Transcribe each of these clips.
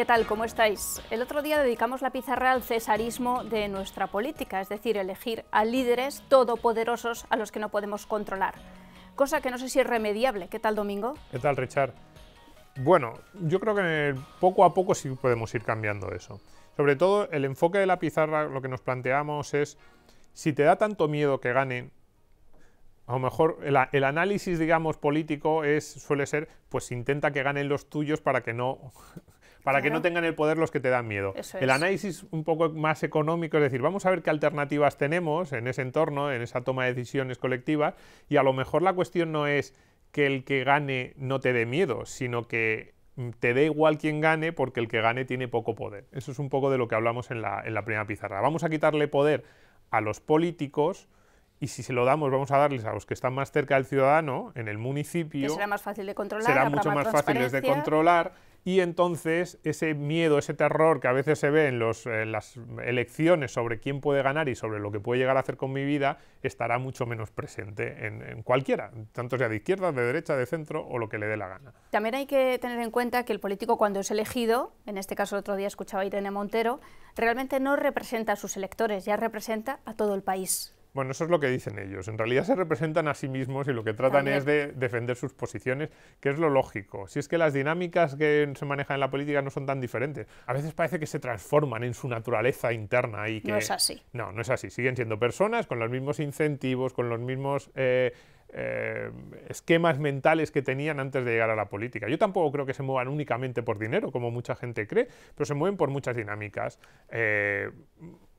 ¿Qué tal? ¿Cómo estáis? El otro día dedicamos la pizarra al cesarismo de nuestra política, es decir, elegir a líderes todopoderosos a los que no podemos controlar. Cosa que no sé si es remediable. ¿Qué tal, Domingo? ¿Qué tal, Richard? Bueno, yo creo que poco a poco sí podemos ir cambiando eso. Sobre todo, el enfoque de la pizarra, lo que nos planteamos es, si te da tanto miedo que ganen, a lo mejor el, análisis, digamos, político es, suele ser, pues intenta que ganen los tuyos para que no para que no tengan el poder los que te dan miedo. el análisis un poco más económico, es decir, vamos a ver qué alternativas tenemos en ese entorno, en esa toma de decisiones colectivas, y a lo mejor la cuestión no es que el que gane no te dé miedo, sino que mm, te dé igual quien gane porque el que gane tiene poco poder. Eso es un poco de lo que hablamos en la, primera pizarra. Vamos a quitarle poder a los políticos y si se lo damos, vamos a darles a los que están más cerca del ciudadano, en el municipio. será más fácil de mucho más, más fácil de controlar y entonces ese miedo, ese terror que a veces se ve en, las elecciones sobre quién puede ganar y sobre lo que puede llegar a hacer con mi vida, estará mucho menos presente en, en cualquiera, tanto sea de izquierda, de derecha, de centro o lo que le dé la gana. También hay que tener en cuenta que el político cuando es elegido, en este caso el otro día escuchaba a Irene Montero, realmente no representa a sus electores, ya representa a todo el país. Bueno, eso es lo que dicen ellos. En realidad se representan a sí mismos y lo que tratan es de defender sus posiciones, que es lo lógico. Si es que las dinámicas que se manejan en la política no son tan diferentes. A veces parece que se transforman en su naturaleza interna y que... No es así. No, no es así. Siguen siendo personas con los mismos incentivos, con los mismos... Eh, eh, esquemas mentales que tenían antes de llegar a la política. Yo tampoco creo que se muevan únicamente por dinero, como mucha gente cree, pero se mueven por muchas dinámicas. Eh,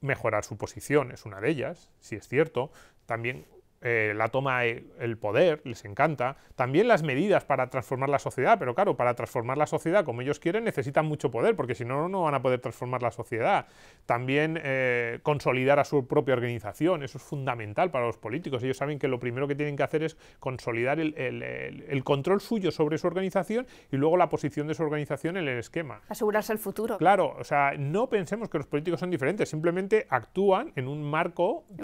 mejorar su posición, es una de ellas, si es cierto, también eh, la toma el poder, les encanta. También las medidas para transformar la sociedad, pero claro, para transformar la sociedad como ellos quieren necesitan mucho poder, porque si no, no van a poder transformar la sociedad. También eh, consolidar a su propia organización, eso es fundamental para los políticos. Ellos saben que lo primero que tienen que hacer es consolidar el, control suyo sobre su organización y luego la posición de su organización en el esquema. Asegurarse el futuro. Claro, o sea, no pensemos que los políticos son diferentes, simplemente actúan en un marco... Que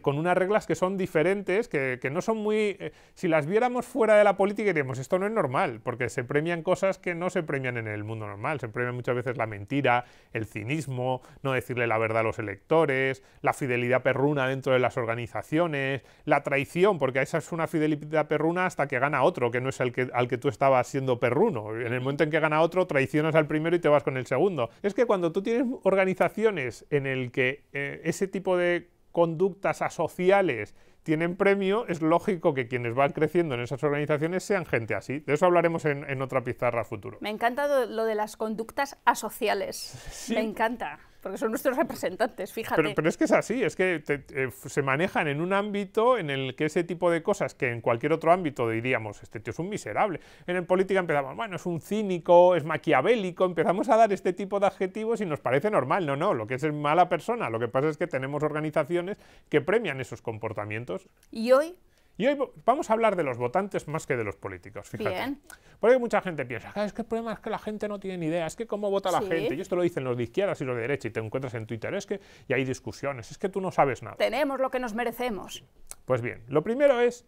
con unas reglas que son diferentes diferentes que, no son muy... Eh, si las viéramos fuera de la política diríamos, esto no es normal, porque se premian cosas que no se premian en el mundo normal. Se premian muchas veces la mentira, el cinismo, no decirle la verdad a los electores, la fidelidad perruna dentro de las organizaciones, la traición, porque esa es una fidelidad perruna hasta que gana otro, que no es el que, al que tú estabas siendo perruno. En el momento en que gana otro, traicionas al primero y te vas con el segundo. Es que cuando tú tienes organizaciones en el que eh, ese tipo de conductas asociales tienen premio, es lógico que quienes van creciendo en esas organizaciones sean gente así. De eso hablaremos en, otra pizarra futuro. Me encanta lo de las conductas asociales. Me encanta porque son nuestros representantes, fíjate. Pero, es que es así, es que eh, se manejan en un ámbito en el que ese tipo de cosas que en cualquier otro ámbito diríamos, este tío es un miserable. En el política empezamos, bueno, es un cínico, es maquiavélico, empezamos a dar este tipo de adjetivos y nos parece normal. No, no, lo que es mala persona, lo que pasa es que tenemos organizaciones que premian esos comportamientos. Y hoy y hoy vamos a hablar de los votantes más que de los políticos, fíjate. Porque mucha gente piensa, ah, es que el problema es que la gente no tiene ni idea, es que cómo vota la gente. Y esto lo dicen los de izquierdas y los de derecha y te encuentras en Twitter, es que y hay discusiones, es que tú no sabes nada. Tenemos lo que nos merecemos. Pues bien, lo primero es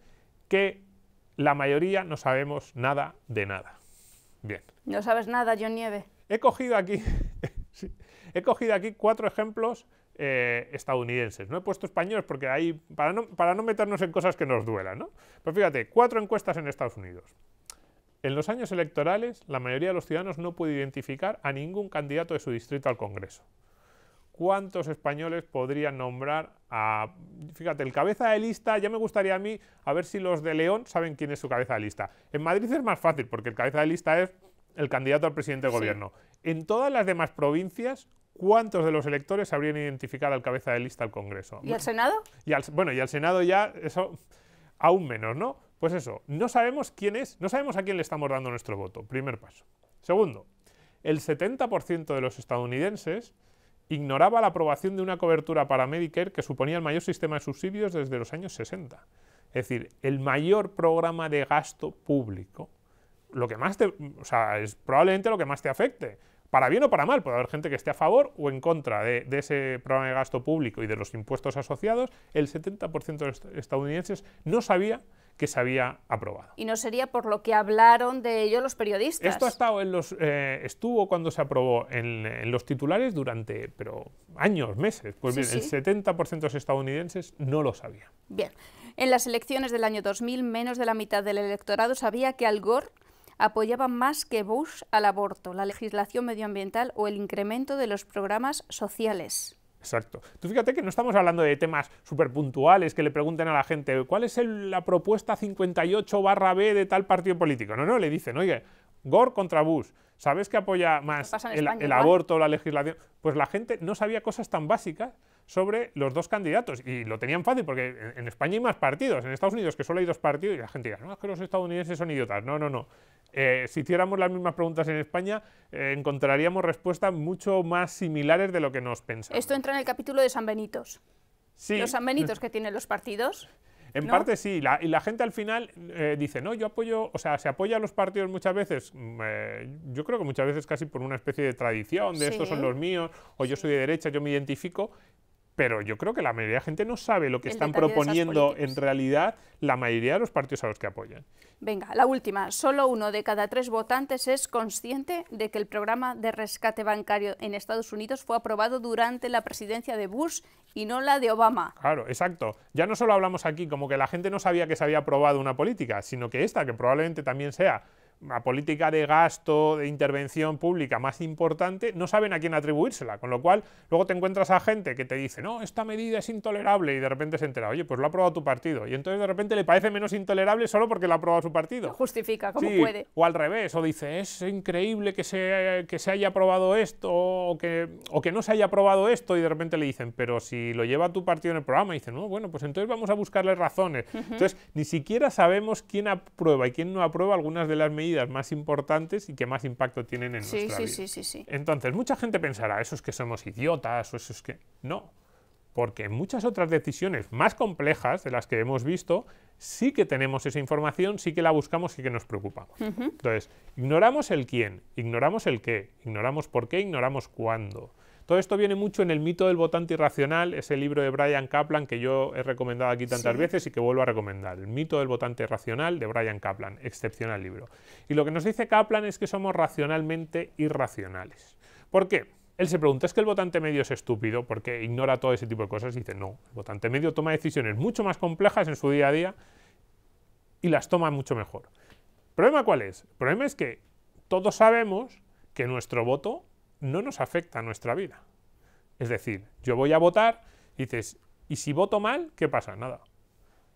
que la mayoría no sabemos nada de nada. Bien. No sabes nada, John Nieve. He cogido aquí, he cogido aquí cuatro ejemplos eh, estadounidenses. No he puesto españoles porque hay, para no, para no meternos en cosas que nos duelan, ¿no? Pero pues fíjate, cuatro encuestas en Estados Unidos. En los años electorales, la mayoría de los ciudadanos no puede identificar a ningún candidato de su distrito al Congreso. ¿Cuántos españoles podrían nombrar a... Fíjate, el cabeza de lista, ya me gustaría a mí, a ver si los de León saben quién es su cabeza de lista. En Madrid es más fácil porque el cabeza de lista es el candidato al presidente del gobierno. En todas las demás provincias, cuántos de los electores habrían identificado al cabeza de lista al Congreso. ¿Y al Senado? bueno, y al Senado ya, eso aún menos, ¿no? Pues eso, no sabemos quién es, no sabemos a quién le estamos dando nuestro voto, primer paso. Segundo, el 70% de los estadounidenses ignoraba la aprobación de una cobertura para Medicare que suponía el mayor sistema de subsidios desde los años 60. Es decir, el mayor programa de gasto público. Lo que más te, o sea, es probablemente lo que más te afecte para bien o para mal, puede haber gente que esté a favor o en contra de, ese programa de gasto público y de los impuestos asociados, el 70% de los estadounidenses no sabía que se había aprobado. Y no sería por lo que hablaron de ello los periodistas. Esto estado en los, eh, estuvo cuando se aprobó en, los titulares durante pero años, meses. Pues bien, el 70% de los estadounidenses no lo sabía. Bien. En las elecciones del año 2000, menos de la mitad del electorado sabía que Al Gore apoyaban más que Bush al aborto, la legislación medioambiental o el incremento de los programas sociales. Exacto. Tú fíjate que no estamos hablando de temas súper puntuales que le pregunten a la gente cuál es la propuesta 58 barra B de tal partido político. No, no, le dicen, oye, Gore contra Bush. ¿Sabes que apoya más el, aborto o aborto, la legislación? Pues la gente no sabía cosas tan básicas sobre los dos candidatos. Y lo tenían fácil, porque en, España hay más partidos. En Estados Unidos, que solo hay dos partidos, y la gente dirá, no, es que los estadounidenses son idiotas. No, no, no. Eh, si hiciéramos las mismas preguntas en España, eh, encontraríamos respuestas mucho más similares de lo que nos pensamos. Esto entra en el capítulo de San Benitos. Sí. Los San Benitos que tienen los partidos. En parte sí, y la gente al final eh, dice, no, yo apoyo, o sea, se apoya a los partidos muchas veces, mm, yo creo que muchas veces casi por una especie de tradición, de estos son los míos, o yo soy de derecha, yo me identifico, pero yo creo que la mayoría de gente no sabe lo que están proponiendo en realidad la mayoría de los partidos a los que apoyan. Venga, la última. Solo uno de cada tres votantes es consciente de que el programa de rescate bancario en Estados Unidos fue aprobado durante la presidencia de Bush y no la de Obama. Claro, exacto. Ya no solo hablamos aquí como que la gente no sabía que se había aprobado una política, sino que esta, que probablemente también sea la política de gasto, de intervención pública más importante, no saben a quién atribuírsela. Con lo cual, luego te encuentras a gente que te dice, no, esta medida es intolerable, y de repente se entera, oye, pues lo ha aprobado tu partido. Y entonces de repente le parece menos intolerable solo porque lo ha aprobado su partido. justifica, como puede. O al revés, o dice, es increíble que se, que se haya aprobado esto, o que, o que no se haya aprobado esto, y de repente le dicen, pero si lo lleva tu partido en el programa, dicen, no, bueno, pues entonces vamos a buscarle razones. Entonces, ni siquiera sabemos quién aprueba y quién no aprueba algunas de las medidas más importantes y que más impacto tienen en nuestra vida. Entonces, mucha gente pensará, eso es que somos idiotas o eso es que... No, porque en muchas otras decisiones más complejas de las que hemos visto, sí que tenemos esa información, sí que la buscamos y que nos preocupamos. Entonces, ignoramos el quién, ignoramos el qué, ignoramos por qué, ignoramos cuándo. Todo esto viene mucho en el mito del votante irracional, ese libro de Brian Kaplan que yo he recomendado aquí tantas veces y que vuelvo a recomendar. El mito del votante racional de Brian Kaplan, excepcional libro. Y lo que nos dice Kaplan es que somos racionalmente irracionales. ¿Por qué? Él se pregunta, ¿es que el votante medio es estúpido porque ignora todo ese tipo de cosas? Y dice, no, el votante medio toma decisiones mucho más complejas en su día a día y las toma mucho mejor. ¿Problema cuál es? El problema es que todos sabemos que nuestro voto no nos afecta a nuestra vida. Es decir, yo voy a votar y dices, ¿y si voto mal? ¿Qué pasa? Nada.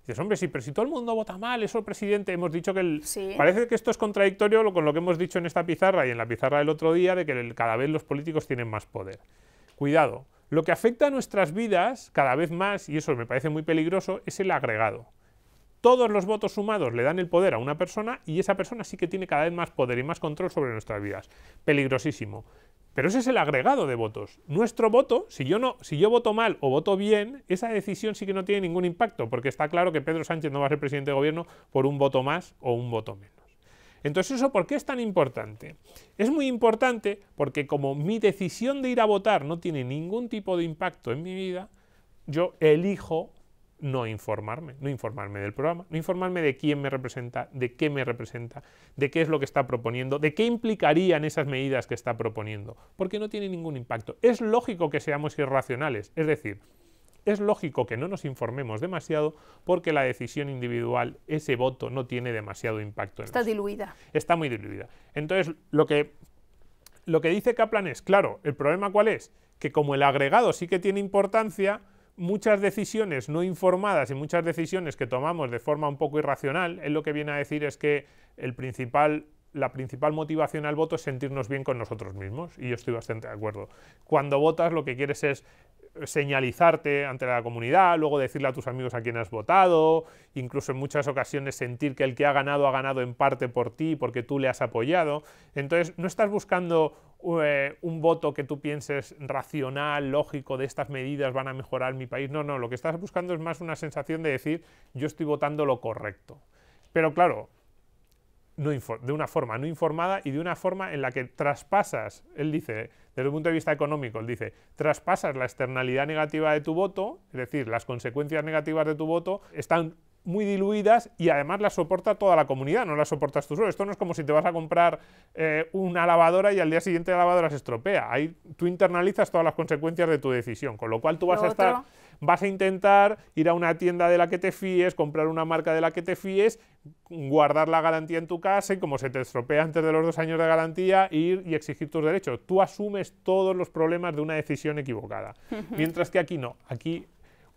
Dices, hombre, sí, pero si todo el mundo vota mal, eso el presidente, hemos dicho que Parece que esto es contradictorio con lo que hemos dicho en esta pizarra y en la pizarra del otro día, de que cada vez los políticos tienen más poder. Cuidado, lo que afecta a nuestras vidas cada vez más, y eso me parece muy peligroso, es el agregado. Todos los votos sumados le dan el poder a una persona y esa persona sí que tiene cada vez más poder y más control sobre nuestras vidas. Peligrosísimo. Pero ese es el agregado de votos. Nuestro voto, si yo, no, si yo voto mal o voto bien, esa decisión sí que no tiene ningún impacto, porque está claro que Pedro Sánchez no va a ser presidente de gobierno por un voto más o un voto menos. Entonces, ¿eso por qué es tan importante? Es muy importante porque como mi decisión de ir a votar no tiene ningún tipo de impacto en mi vida, yo elijo no informarme, no informarme del programa, no informarme de quién me representa, de qué me representa, de qué es lo que está proponiendo, de qué implicarían esas medidas que está proponiendo, porque no tiene ningún impacto. Es lógico que seamos irracionales, es decir, es lógico que no nos informemos demasiado porque la decisión individual, ese voto, no tiene demasiado impacto. En está diluida. Está muy diluida. Entonces, lo que, lo que dice Kaplan es, claro, el problema cuál es, que como el agregado sí que tiene importancia, muchas decisiones no informadas y muchas decisiones que tomamos de forma un poco irracional, él lo que viene a decir es que el principal, la principal motivación al voto es sentirnos bien con nosotros mismos, y yo estoy bastante de acuerdo. Cuando votas lo que quieres es señalizarte ante la comunidad, luego decirle a tus amigos a quién has votado, incluso en muchas ocasiones sentir que el que ha ganado ha ganado en parte por ti, porque tú le has apoyado. Entonces, no estás buscando eh, un voto que tú pienses racional, lógico, de estas medidas van a mejorar mi país. No, no, lo que estás buscando es más una sensación de decir, yo estoy votando lo correcto. Pero claro, no de una forma no informada y de una forma en la que traspasas, él dice, desde el punto de vista económico, él dice, traspasas la externalidad negativa de tu voto, es decir, las consecuencias negativas de tu voto están muy diluidas y además las soporta toda la comunidad, no las soportas tú solo. Esto no es como si te vas a comprar eh, una lavadora y al día siguiente la lavadora se estropea. Ahí tú internalizas todas las consecuencias de tu decisión, con lo cual tú vas a estar, vas a intentar ir a una tienda de la que te fíes, comprar una marca de la que te fíes, guardar la garantía en tu casa y como se te estropea antes de los dos años de garantía, ir y exigir tus derechos. Tú asumes todos los problemas de una decisión equivocada. Mientras que aquí no, aquí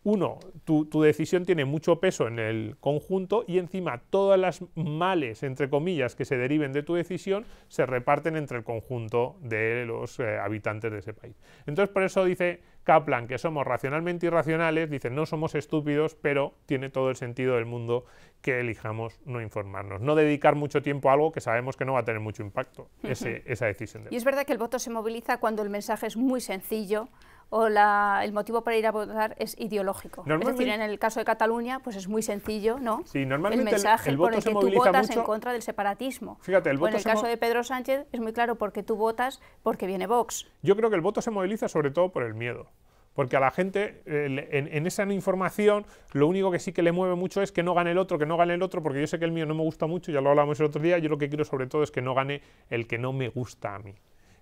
uno, tu, decisión tiene mucho peso en el conjunto y encima todas las males, entre comillas, que se deriven de tu decisión se reparten entre el conjunto de los eh, habitantes de ese país. Entonces, por eso dice Kaplan que somos racionalmente irracionales, dice no somos estúpidos, pero tiene todo el sentido del mundo que elijamos no informarnos, no dedicar mucho tiempo a algo que sabemos que no va a tener mucho impacto, esa decisión. y es verdad que el voto se moviliza cuando el mensaje es muy sencillo, o el motivo para ir a votar es ideológico. Es decir, en el caso de Cataluña, pues es muy sencillo, ¿no? el mensaje por el que tú votas en contra del separatismo. el en el caso de Pedro Sánchez es muy claro porque tú votas porque viene Vox. Yo creo que el voto se moviliza sobre todo por el miedo porque a la gente en, en, esa información lo único que sí que le mueve mucho es que no gane el otro, que no gane el otro, porque yo sé que el mío no me gusta mucho, ya lo hablamos el otro día, yo lo que quiero sobre todo es que no gane el que no me gusta a mí.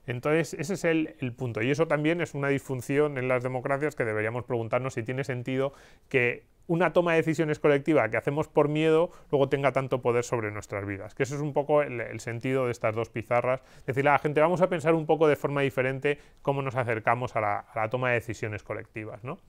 Entonces, ese es el, punto. Y eso también es una disfunción en las democracias que deberíamos preguntarnos si tiene sentido que una toma de decisiones colectiva que hacemos por miedo luego tenga tanto poder sobre nuestras vidas. Que eso es un poco el, sentido de estas dos pizarras. decir a la gente, vamos a pensar un poco de forma diferente cómo nos acercamos a la, a la toma de decisiones colectivas. ¿no?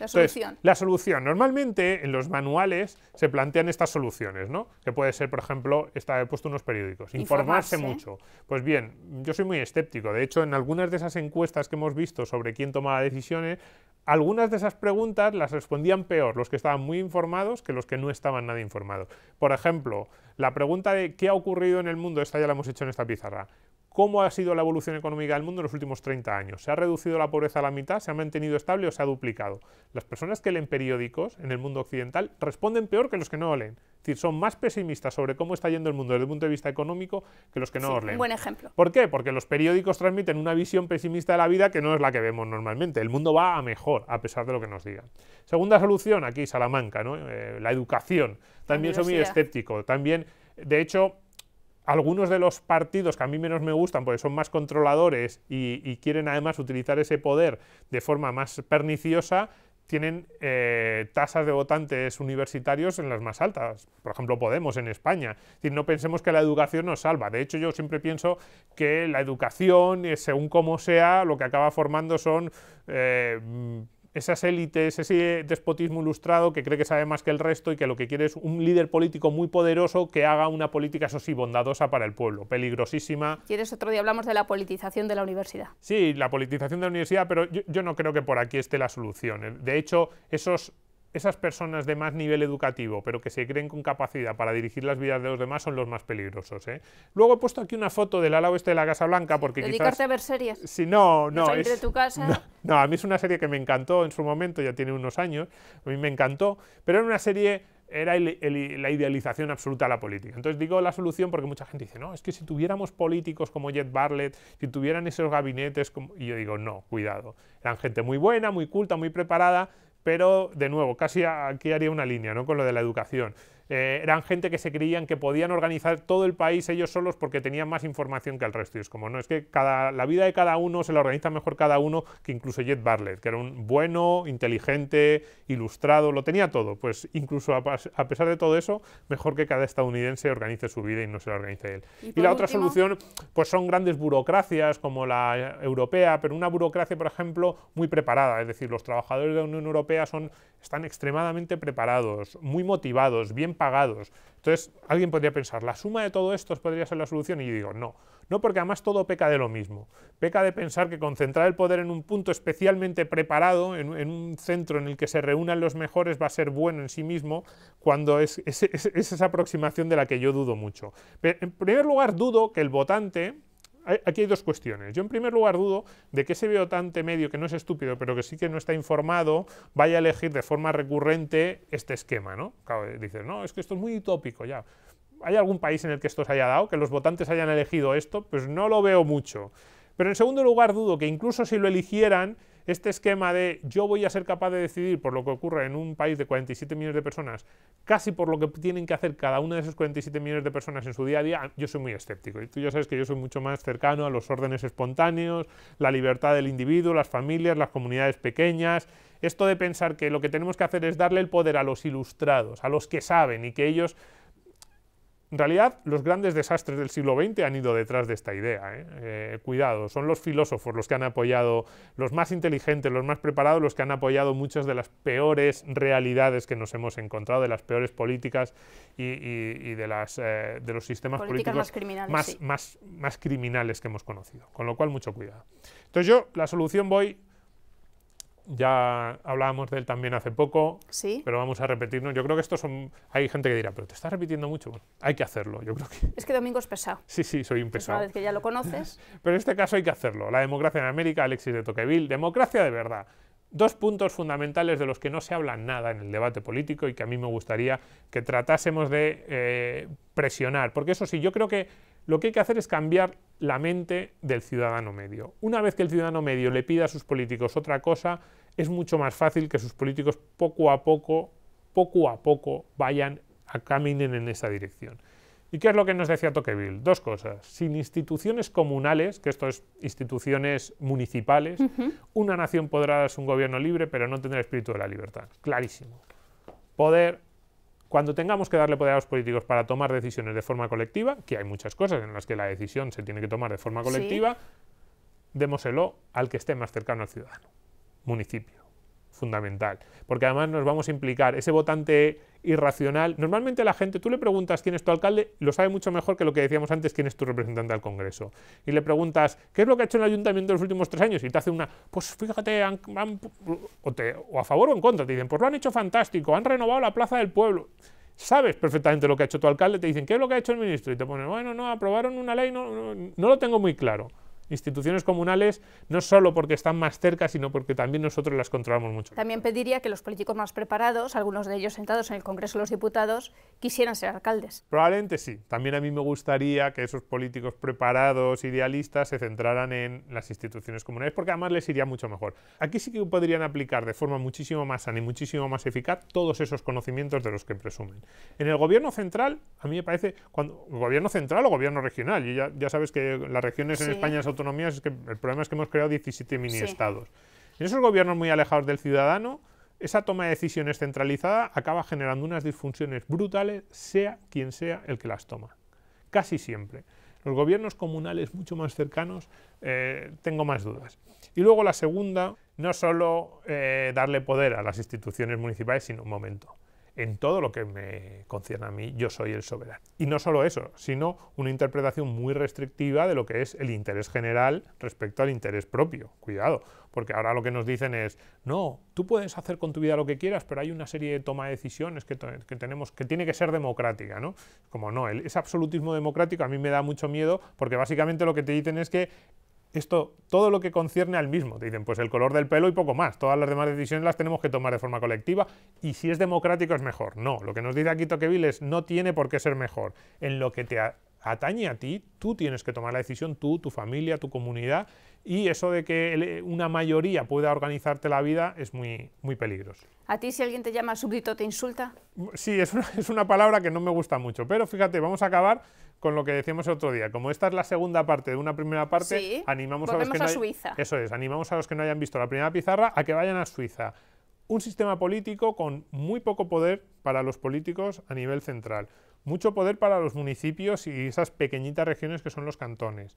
La solución. la solución. Normalmente en los manuales se plantean estas soluciones, ¿no? Que puede ser, por ejemplo, esta, he puesto unos periódicos, informarse, informarse mucho. Pues bien, yo soy muy escéptico. De hecho, en algunas de esas encuestas que hemos visto sobre quién tomaba decisiones, algunas de esas preguntas las respondían peor los que estaban muy informados que los que no estaban nada informados. Por ejemplo, la pregunta de qué ha ocurrido en el mundo, esta ya la hemos hecho en esta pizarra cómo ha sido la evolución económica del mundo en los últimos 30 años. ¿Se ha reducido la pobreza a la mitad? ¿Se ha mantenido estable o se ha duplicado? Las personas que leen periódicos en el mundo occidental responden peor que los que no leen. Es decir, son más pesimistas sobre cómo está yendo el mundo desde el punto de vista económico que los que no sí, leen. Un buen ejemplo. ¿Por qué? Porque los periódicos transmiten una visión pesimista de la vida que no es la que vemos normalmente. El mundo va a mejor, a pesar de lo que nos digan. Segunda solución, aquí Salamanca, eh, la educación. También soy muy escéptico. También, de hecho, algunos de los partidos que a mí menos me gustan, porque son más controladores y, quieren además utilizar ese poder de forma más perniciosa, tienen eh, tasas de votantes universitarios en las más altas. Por ejemplo, Podemos en España. no pensemos que la educación nos salva. De hecho, yo siempre pienso que la educación, eh, según como sea, lo que acaba formando son eh, esas élites, ese despotismo ilustrado que cree que sabe más que el resto y que lo que quiere es un líder político muy poderoso que haga una política, eso sí, bondadosa para el pueblo, peligrosísima. ¿Quieres otro día hablamos de la politización de la universidad? Sí, la politización de la universidad, pero yo, yo no creo que por aquí esté la solución. De hecho, esos esas personas de más nivel educativo, pero que se creen con capacidad para dirigir las vidas de los demás, son los más peligrosos. ¿eh? Luego he puesto aquí una foto del ala oeste de la Casa Blanca porque Dedicarte a ver series. Si no, no. Es, de tu casa. No, a mí es una serie que me encantó en su momento, ya tiene unos años, a mí me encantó, pero era una serie era la idealización absoluta de la política. Entonces digo la solución porque mucha gente dice, no, es que si tuviéramos políticos como Jet Bartlett, si tuvieran esos gabinetes, como... y yo digo, no, cuidado. Eran gente muy buena, muy culta, muy preparada, pero de nuevo, casi aquí haría una línea ¿no? con lo de la educación. Eh, eran gente que se creían que podían organizar todo el país ellos solos porque tenían más información que el resto. es como, no, es que cada, la vida de cada uno se la organiza mejor cada uno que incluso Jet Bartlett, que era un bueno, inteligente, ilustrado, lo tenía todo. Pues incluso a, pesar de todo eso, mejor que cada estadounidense organice su vida y no se la organice él. Y, la otra solución, pues son grandes burocracias como la europea, pero una burocracia, por ejemplo, muy preparada. Es decir, los trabajadores de la Unión Europea son, están extremadamente preparados, muy motivados, bien pagados. Entonces, alguien podría pensar, la suma de todo esto podría ser la solución, y yo digo, no. No, porque además todo peca de lo mismo. Peca de pensar que concentrar el poder en un punto especialmente preparado, en, un centro en el que se reúnan los mejores, va a ser bueno en sí mismo, cuando es, esa aproximación de la que yo dudo mucho. en primer lugar, dudo que el votante, aquí hay dos cuestiones. Yo en primer lugar dudo de que ese votante medio que no es estúpido, pero que sí que no está informado, vaya a elegir de forma recurrente este esquema, ¿no? Claro, eh, dices, no, es que esto es muy utópico ya. ¿Hay algún país en el que esto se haya dado, que los votantes hayan elegido esto? Pues no lo veo mucho. Pero en segundo lugar dudo que incluso si lo eligieran, este esquema de yo voy a ser capaz de decidir por lo que ocurre en un país de 47 millones de personas, casi por lo que tienen que hacer cada una de esas 47 millones de personas en su día a día, yo soy muy escéptico. Y tú ya sabes que yo soy mucho más cercano a los órdenes espontáneos, la libertad del individuo, las familias, las comunidades pequeñas. Esto de pensar que lo que tenemos que hacer es darle el poder a los ilustrados, a los que saben y que ellos en realidad, los grandes desastres del siglo XX han ido detrás de esta idea. ¿eh? Eh, cuidado, son los filósofos los que han apoyado, los más inteligentes, los más preparados, los que han apoyado muchas de las peores realidades que nos hemos encontrado, de las peores políticas y, de, las, eh, los sistemas políticos más más criminales que hemos conocido. Con lo cual, mucho cuidado. Entonces yo, la solución voy ya hablábamos de él también hace poco, pero vamos a repetirnos. Yo creo que estos son... Hay gente que dirá, pero te estás repitiendo mucho. hay que hacerlo, yo creo que... Es que Domingo es pesado. Sí, sí, soy un pesado. una vez que ya lo conoces. pero en este caso hay que hacerlo. La democracia en América, Alexis de Tocqueville. Democracia de verdad. Dos puntos fundamentales de los que no se habla nada en el debate político y que a mí me gustaría que tratásemos de eh, presionar. Porque eso sí, yo creo que lo que hay que hacer es cambiar la mente del ciudadano medio. Una vez que el ciudadano medio le pida a sus políticos otra cosa, es mucho más fácil que sus políticos poco a poco, poco a poco, vayan a caminen en esa dirección. ¿Y qué es lo que nos decía Tocqueville? Dos cosas. Sin instituciones comunales, que esto es instituciones municipales, una nación podrá darse un gobierno libre, pero no tendrá espíritu de la libertad. Clarísimo. Poder cuando tengamos que darle poder a los políticos para tomar decisiones de forma colectiva, que hay muchas cosas en las que la decisión se tiene que tomar de forma colectiva, démoselo al que esté más cercano al ciudadano, municipio fundamental. Porque además nos vamos a implicar. Ese votante irracional. Normalmente la gente, tú le preguntas quién es tu alcalde, lo sabe mucho mejor que lo que decíamos antes, quién es tu representante al Congreso. Y le preguntas, ¿qué es lo que ha hecho el ayuntamiento en los últimos tres años? Y te hace una, pues fíjate, o, a favor o en contra. Te dicen, pues lo han hecho fantástico, han renovado la plaza del pueblo sabes perfectamente lo que ha hecho tu alcalde, te dicen, ¿qué es lo que ha hecho el ministro? Y te ponen, bueno, no, aprobaron una ley, no, no lo tengo muy claro instituciones comunales no solo porque están más cerca, sino porque también nosotros las controlamos mucho. También pediría que los políticos más preparados, algunos de ellos sentados en el Congreso de los Diputados, quisieran ser alcaldes. Probablemente sí. También a mí me gustaría que esos políticos preparados, idealistas, se centraran en las instituciones comunales, porque además les iría mucho mejor. Aquí sí que podrían aplicar de forma muchísimo más sana y muchísimo más eficaz todos esos conocimientos de los que presumen. En el gobierno central, a mí me parece, cuando gobierno central o gobierno regional, ya, ya sabes que las regiones en España son es que el problema es que hemos creado 17 mini-estados. En esos gobiernos muy alejados del ciudadano, esa toma de decisiones centralizada acaba generando unas disfunciones brutales, sea quien sea el que las toma. Casi siempre. Los gobiernos comunales mucho más cercanos, eh, tengo más dudas. Y luego la segunda, no solo eh, darle poder a las instituciones municipales, sino un momento en todo lo que me concierne a mí, yo soy el soberano. Y no solo eso, sino una interpretación muy restrictiva de lo que es el interés general respecto al interés propio. Cuidado, porque ahora lo que nos dicen es, no, tú puedes hacer con tu vida lo que quieras, pero hay una serie de toma de decisiones que, tenemos, que tiene que ser democrática, ¿no? Como no, ese absolutismo democrático a mí me da mucho miedo, porque básicamente lo que te dicen es que esto, todo lo que concierne al mismo. Te dicen, pues el color del pelo y poco más. Todas las demás decisiones las tenemos que tomar de forma colectiva y si es democrático es mejor. No, lo que nos dice aquí Toqueville es no tiene por qué ser mejor. En lo que te atañe a ti, tú tienes que tomar la decisión, tú, tu familia, tu comunidad y eso de que eh, una mayoría pueda organizarte la vida es muy, muy peligroso. ¿A ti si alguien te llama súbdito te insulta? Sí, es es una palabra que no me gusta mucho, pero fíjate, vamos a acabar con lo que decíamos el otro día. Como esta es la segunda parte de una primera parte, animamos eso es, animamos a los que no hayan visto la primera pizarra a que vayan a Suiza. Un sistema político con muy poco poder para los políticos a nivel central, mucho poder para los municipios y esas pequeñitas regiones que son los cantones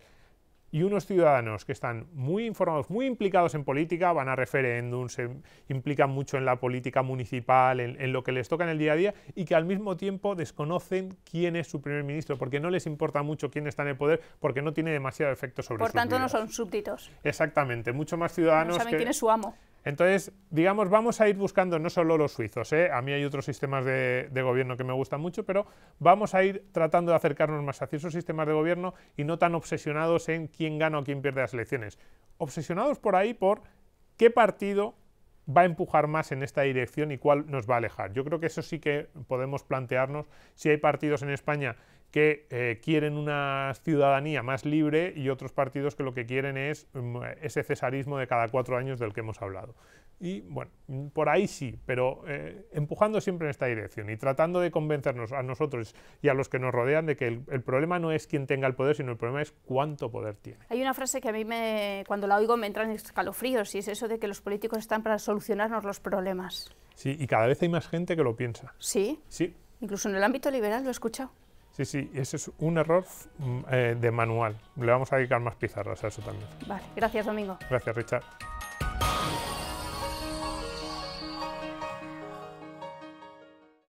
y unos ciudadanos que están muy informados, muy implicados en política, van a referéndum, se implican mucho en la política municipal, en, lo que les toca en el día a día, y que al mismo tiempo desconocen quién es su primer ministro, porque no les importa mucho quién está en el poder, porque no tiene demasiado efecto sobre Por tanto, no son súbditos. Exactamente, mucho más ciudadanos. saben que, quién es su amo. Entonces, digamos, vamos a ir buscando no solo los suizos, ¿eh? a mí hay otros sistemas de, de, gobierno que me gustan mucho, pero vamos a ir tratando de acercarnos más hacia esos sistemas de gobierno y no tan obsesionados en quién gana o quién pierde las elecciones. Obsesionados por ahí por qué partido va a empujar más en esta dirección y cuál nos va a alejar. Yo creo que eso sí que podemos plantearnos si hay partidos en España que eh, quieren una ciudadanía más libre y otros partidos que lo que quieren es mm, ese cesarismo de cada cuatro años del que hemos hablado. Y bueno, por ahí sí, pero eh, empujando siempre en esta dirección y tratando de convencernos a nosotros y a los que nos rodean de que el, problema no es quién tenga el poder, sino el problema es cuánto poder tiene. Hay una frase que a mí me, cuando la oigo me entran escalofríos y es eso de que los políticos están para solucionarnos los problemas. Sí, y cada vez hay más gente que lo piensa. Sí. Sí. Incluso en el ámbito liberal lo he escuchado. Sí, sí, ese es un error mm, eh, de manual. Le vamos a dedicar más pizarras a eso también. Vale, gracias Domingo. Gracias Richard.